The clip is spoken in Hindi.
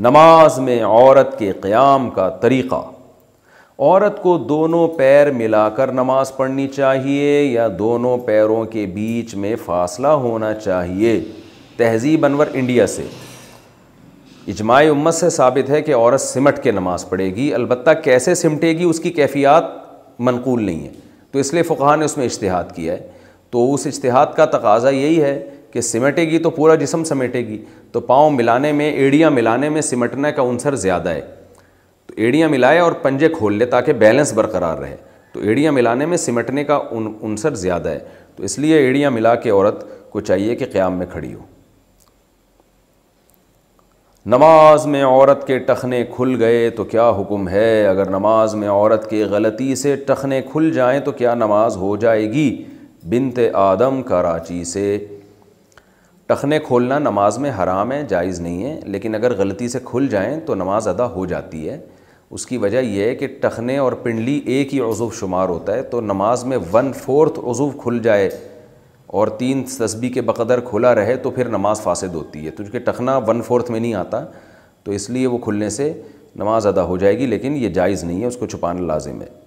नमाज में औरत के क़्याम का तरीक़ा औरत को दोनों पैर मिलाकर नमाज पढ़नी चाहिए या दोनों पैरों के बीच में फासला होना चाहिए तहजीब अनवर इंडिया से इजमाع उम्मत से साबित है कि औरत सिमट के नमाज़ पढ़ेगी अलबत् कैसे सिमटेगी उसकी कैफियत मनकूल नहीं है तो इसलिए फ़ुकान ने उसमें इश्तहाद किया है तो उस इश्तहाद का तकाजा यही है कि सिमटेगी तो पूरा जिसम समेटेगी तो पाँव मिलाने में एड़ियाँ मिलाने में सिमटने का उनसर ज़्यादा है तो एड़ियाँ मिलाए और पंजे खोल ले ताकि बैलेंस बरकरार रहे तो एड़ियाँ मिलाने में सिमटने का उन ज़्यादा है तो इसलिए एड़ियाँ मिला के औरत को चाहिए कि क़्याम में खड़ी हो नमाज में औरत के टखने खुल गए तो क्या हुक्म है अगर नमाज में औरत के गलती से टखने खुल जाएं तो क्या नमाज हो जाएगी बिनते आदम कराची से टखने खोलना नमाज में हराम है जायज़ नहीं है लेकिन अगर गलती से खुल जाएँ तो नमाज अदा हो जाती है उसकी वजह यह है कि टखने और पिंडली एक ही अज़ुव शुमार होता है तो नमाज में वन फोर्थ अज़ुव खुल जाए और तीन तस्बी के बकदर खुला रहे तो फिर नमाज फासद होती है तो चूँकि टखना वन फोर्थ में नहीं आता तो इसलिए वो खुलने से नमाज अदा हो जाएगी लेकिन ये जायज़ नहीं है उसको छुपाना लाजिम है